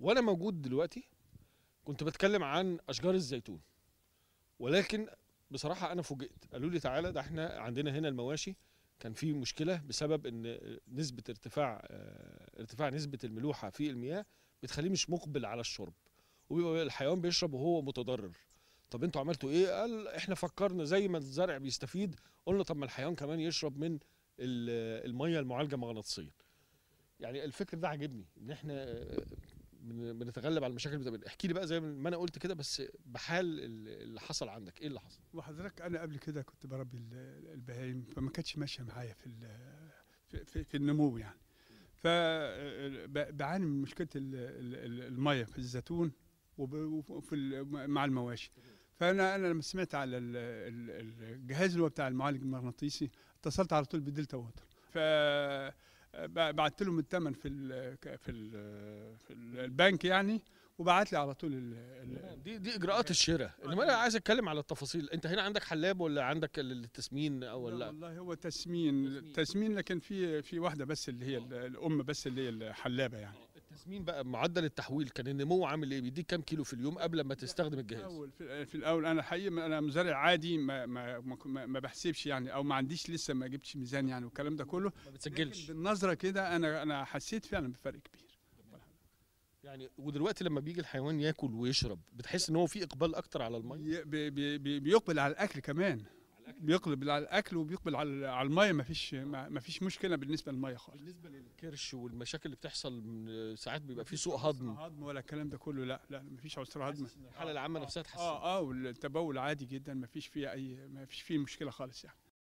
وانا موجود دلوقتي كنت بتكلم عن اشجار الزيتون ولكن بصراحه انا فوجئت قالوا لي تعالى ده احنا عندنا هنا المواشي كان في مشكله بسبب ان نسبه ارتفاع آه، ارتفاع نسبه الملوحه في المياه بتخليه مش مقبل على الشرب وبيبقى الحيوان بيشرب وهو متضرر طب انتوا عملتوا ايه قال احنا فكرنا زي ما الزرع بيستفيد قلنا طب ما الحيوان كمان يشرب من الميه المعالجه مغناطيسيا يعني الفكر ده عجبني ان احنا بنتغلب على المشاكل بتقابلنا احكي لي بقى زي ما انا قلت كده بس بحال اللي حصل عندك ايه اللي حصل وحضرتك انا قبل كده كنت بربي البهايم فما كانتش ماشيه معايا في في, في النمو يعني ف بعاني من مشكله الميه في الزيتون وفي مع المواشي فانا انا لما سمعت على الجهاز اللي هو بتاع المعالج المغناطيسي اتصلت على طول بدلتا ووتر ف بعت لهم الثمن في الـ في الـ في البنك يعني وبعت لي على طول الـ دي دي اجراءات الشراء آه، انما انا عايز اتكلم على التفاصيل انت هنا عندك حلاب ولا عندك التسمين او ولا لا والله هو تسمين تسمين, تسمين لكن في في واحده بس اللي هي آه. الام بس اللي هي الحلابه يعني مين بقى معدل التحويل كان النمو عامل ايه بيديك كام كيلو في اليوم قبل ما تستخدم الجهاز الاول في الاول انا الحقيقه انا مزارع عادي ما ما, ما, ما بحسبش يعني او ما عنديش لسه ما جبتش ميزان يعني والكلام ده كله ما بتسجلش بالنظره كده انا انا حسيت فعلا بفرق كبير يعني ودلوقتي لما بيجي الحيوان ياكل ويشرب بتحس ان هو في اقبال اكتر على الميه بي بي بيقبل على الاكل كمان بيقبل على الاكل وبيقبل على على الميه ما فيش ما فيش مشكله بالنسبه للميه خالص بالنسبه للكرش والمشاكل اللي بتحصل من ساعات بيبقى في سوء هضم هضم ولا الكلام ده كله لا لا ما فيش عسر هضم الحاله العامه نفسها تحسن اه اه والتبول عادي جدا ما فيش فيه اي ما فيش فيه مشكله خالص يعني